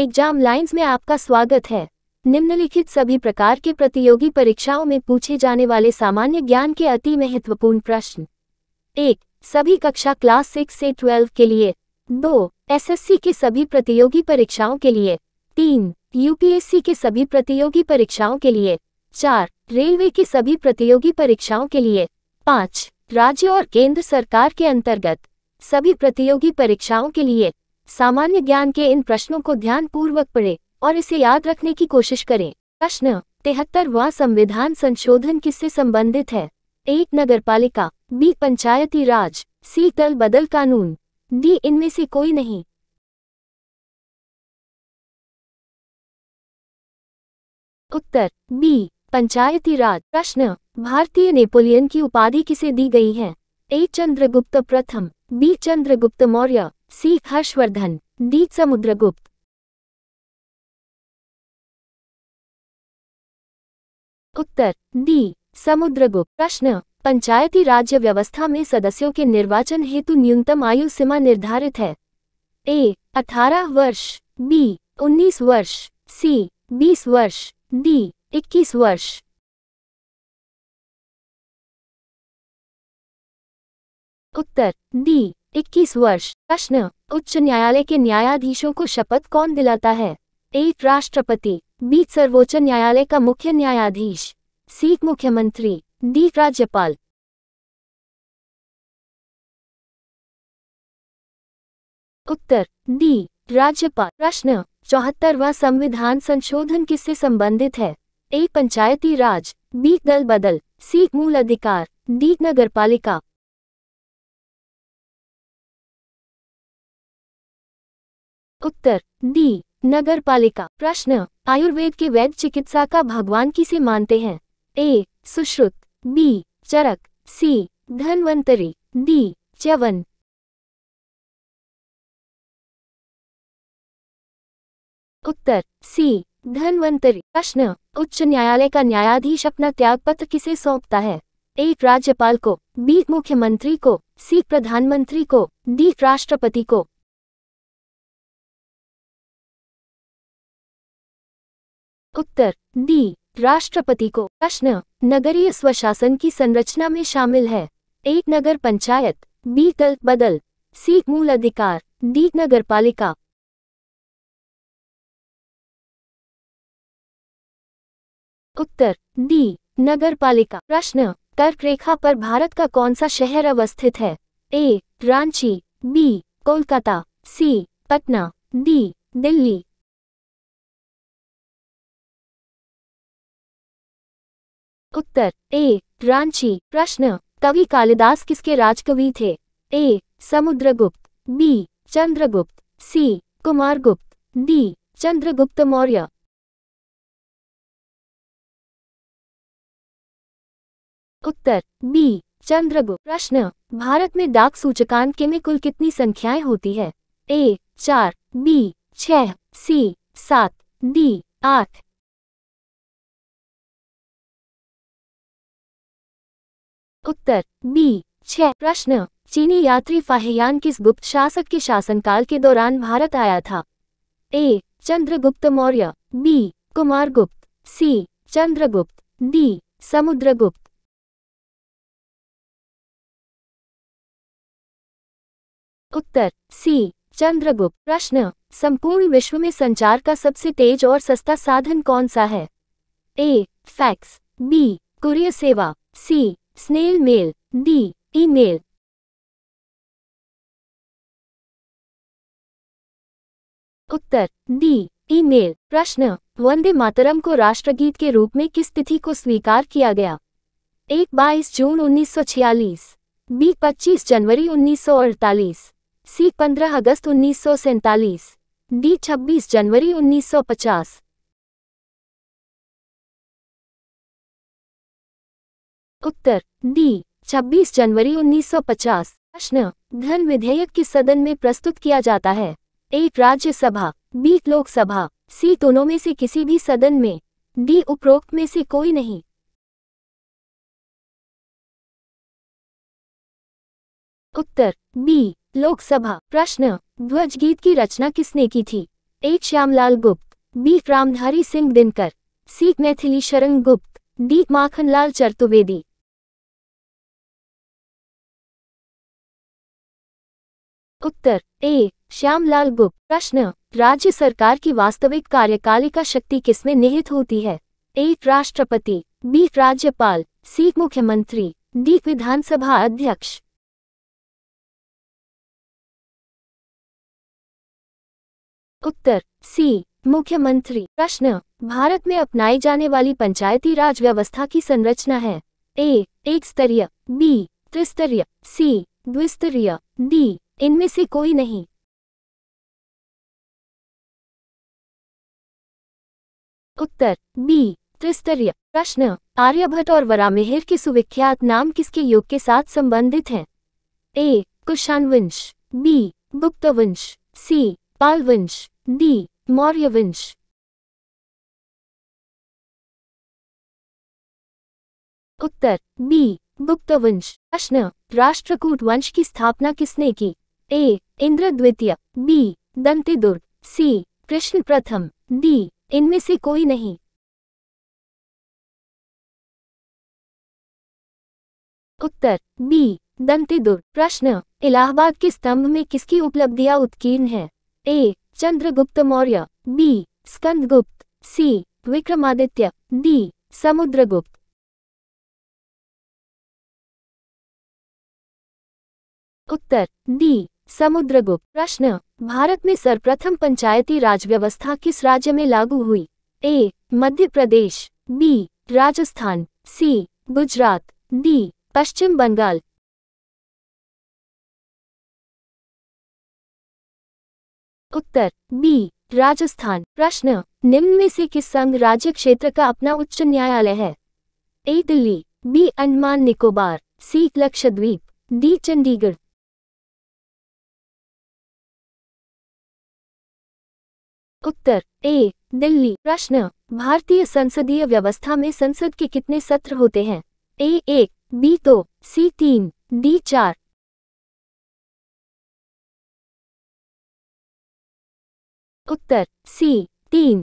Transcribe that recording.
Exam lines में आपका स्वागत है निम्नलिखित सभी प्रकार के प्रतियोगी परीक्षाओं में पूछे जाने वाले सामान्य ज्ञान के अति महत्वपूर्ण प्रश्न एक सभी कक्षा क्लास सिक्स से ट्वेल्व के लिए दो एसएससी के सभी प्रतियोगी परीक्षाओं के लिए तीन यूपीएससी के सभी प्रतियोगी परीक्षाओं के लिए चार रेलवे के सभी प्रतियोगी परीक्षाओं के लिए पाँच राज्य और केंद्र सरकार के अंतर्गत सभी प्रतियोगी परीक्षाओं के लिए सामान्य ज्ञान के इन प्रश्नों को ध्यानपूर्वक पढ़ें और इसे याद रखने की कोशिश करें प्रश्न तिहत्तरवा संविधान संशोधन किससे संबंधित है एक नगर पालिका बी पंचायती राज सी दल बदल कानून डी इनमें से कोई नहीं उत्तर बी पंचायती राज प्रश्न भारतीय नेपोलियन की उपाधि किसे दी गई है ए चंद्रगुप्त प्रथम B Chandragupta Maurya C Harshavardhana D Samudragupta उत्तर डी समुद्रगुप्त प्रश्न पंचायती राज्य व्यवस्था में सदस्यों के निर्वाचन हेतु न्यूनतम आयु सीमा निर्धारित है ए 18 वर्ष बी 19 वर्ष सी 20 वर्ष डी 21 वर्ष उत्तर डी 21 वर्ष प्रश्न उच्च न्यायालय के न्यायाधीशों को शपथ कौन दिलाता है एक राष्ट्रपति बी सर्वोच्च न्यायालय का मुख्य न्यायाधीश सी मुख्यमंत्री डी राज्यपाल उत्तर डी राज्यपाल प्रश्न चौहत्तरवा संविधान संशोधन किससे संबंधित है ए पंचायती राज बी दल बदल सी मूल अधिकार डी नगरपालिका उत्तर डी नगर पालिका प्रश्न आयुर्वेद के वैद्य चिकित्सा का भगवान किसे मानते हैं A Sushruta B Charaka C Dhanvantari D Chyavana उत्तर सी धनवंतरी प्रश्न उच्च न्यायालय का न्यायाधीश अपना त्यागपत्र किसे सौंपता है ए राज्यपाल को बी मुख्यमंत्री को सी प्रधानमंत्री को डी राष्ट्रपति को उत्तर डी राष्ट्रपति को प्रश्न नगरीय स्वशासन की संरचना में शामिल है एक नगर पंचायत बी दल बदल सी मूल अधिकार डी नगर पालिका उत्तर डी नगर पालिका प्रश्न कर्क रेखा पर भारत का कौन सा शहर अवस्थित है A Ranchi B Kolkata C Patna D Delhi उत्तर ए रांची प्रश्न कवि कालिदास किसके राजकवि थे A Samudragupta B Chandragupta C Kumaragupta D Chandragupta Maurya उत्तर बी चंद्रगुप्त प्रश्न भारत में डाक सूचकांक के में कुल कितनी संख्याएं होती है ए चार बी छह सी सात डी आठ उत्तर बी छह प्रश्न चीनी यात्री फाहेयान किस गुप्त शासक के शासनकाल के दौरान भारत आया था A Chandragupta Maurya B Kumaragupta C Chandragupta D Samudragupta उत्तर सी चंद्रगुप्त प्रश्न संपूर्ण विश्व में संचार का सबसे तेज और सस्ता साधन कौन सा है ए फैक्स बी कुरियर सेवा C snail mail, D, email. उत्तर डी ईमेल प्रश्न वंदे मातरम को राष्ट्रगीत के रूप में किस तिथि को स्वीकार किया गया एक बाईस जून 1946, बी 25 जनवरी 1948, सी 15 अगस्त सैतालीस डी 26 जनवरी 1950 उत्तर डी 26 जनवरी 1950 प्रश्न धन विधेयक के सदन में प्रस्तुत किया जाता है एक राज्यसभा बी लोकसभा सी दोनों में से किसी भी सदन में डी उपरोक्त में से कोई नहीं उत्तर बी लोकसभा प्रश्न ध्वज गीत की रचना किसने की थी एक Shyamlal Gupta B Ramdhari Singh Dinkar C Maithili Sharan Gupt D Makhanlal Chaturvedi उत्तर ए श्यामलाल गुप्त प्रश्न राज्य सरकार की वास्तविक कार्यकालिका शक्ति किसमें निहित होती है ए राष्ट्रपति बी राज्यपाल सी मुख्यमंत्री डी विधानसभा अध्यक्ष उत्तर सी मुख्यमंत्री प्रश्न भारत में अपनाई जाने वाली पंचायती राज व्यवस्था की संरचना है ए एक स्तरीय बी त्रिस्तरीय सी द्विस्तरीय डी इनमें से कोई नहीं उत्तर बी त्रिस्तरीय प्रश्न आर्यभट्ट और वरामेहर के सुविख्यात नाम किसके योग के साथ संबंधित हैं ए वंश बी वंश सी पालवंश डी मौर्यवंश उत्तर बी वंश प्रश्न राष्ट्रकूट वंश की स्थापना किसने की ए इंद्र द्वितीय बी दुर्ग सी कृष्ण प्रथम डी इनमें से कोई नहीं उत्तर बी दंती दुर्ग प्रश्न इलाहाबाद के स्तंभ में किसकी उपलब्धियां उत्कीर्ण है A Chandragupta Maurya B Skandagupta C Vikramaditya D Samudragupta उत्तर डी समुद्रगुप्त प्रश्न भारत में सर्वप्रथम पंचायती राज व्यवस्था किस राज्य में लागू हुई A Madhya Pradesh B Rajasthan C Gujarat D Paschim Bengal उत्तर बी राजस्थान प्रश्न निम्न में से किस संघ राज्य क्षेत्र का अपना उच्च न्यायालय है A Delhi B Andaman Nicobar C Lakshadweep D Chandigarh उत्तर ए दिल्ली प्रश्न भारतीय संसदीय व्यवस्था में संसद के कितने सत्र होते हैं ए एक बी दो सी तीन डी चार उत्तर सी तीन